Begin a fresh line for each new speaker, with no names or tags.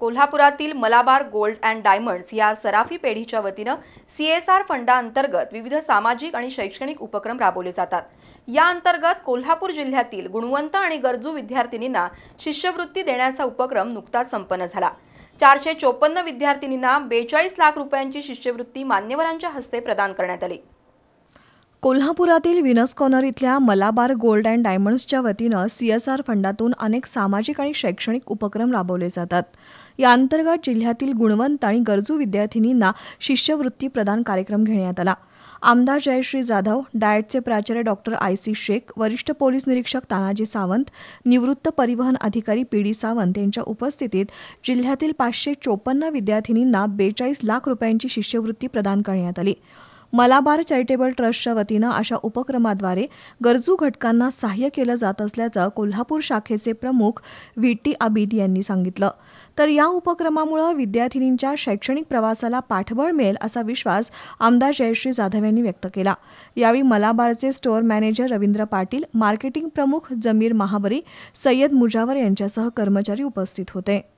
कोल्हापुरातील Malabar gold and diamonds या सराफी पेढीच्या वतीनं सी एस आर फंडाअंतर्गत विविध सामाजिक आणि शैक्षणिक उपक्रम राबवले जातात या अंतर्गत कोल्हापूर जिल्ह्यातील गुणवंत आणि गरजू विद्यार्थिनींना शिष्यवृत्ती देण्याचा उपक्रम नुकताच संपन्न झाला चारशे चोपन्न विद्यार्थिनींना बेचाळीस लाख रुपयांची शिष्यवृत्ती मान्यवरांच्या हस्ते प्रदान करण्यात आली
कोल्हापुरातील विनस कॉर्नर इथल्या मलाबार गोल्ड अँड डायमंड्सच्या वतीनं सी एस आर फंडातून अनेक सामाजिक आणि शैक्षणिक उपक्रम राबवले जातात या अंतर्गत जिल्ह्यातील गुणवंत आणि गरजू विद्यार्थिनींना शिष्यवृत्ती प्रदान कार्यक्रम घेण्यात आला आमदार जयश्री जाधव डाएटचे प्राचार्य डॉक्टर आय सी शेख वरिष्ठ पोलीस निरीक्षक तानाजी सावंत निवृत्त परिवहन अधिकारी पी डी सावंत यांच्या उपस्थितीत जिल्ह्यातील पाचशे चोपन्न विद्यार्थिनींना बेचाळीस लाख रुपयांची शिष्यवृत्ती प्रदान करण्यात आली मलाबार चॅरिटेबल ट्रस्टच्या वतीनं अशा उपक्रमाद्वारे गरजू घटकांना सहाय्य केलं जात असल्याचं कोल्हापूर शाखेचे प्रमुख व्ही टी आबिद यांनी सांगितलं तर या उपक्रमामुळे विद्यार्थिनींच्या शैक्षणिक प्रवासाला पाठबळ मिळेल असा विश्वास आमदार जयश्री जाधव यांनी व्यक्त केला यावेळी मलाबारचे store manager Ravindra Patil marketing प्रमुख जमीर महाबरी सय्यद मुजावर यांच्यासह कर्मचारी उपस्थित होते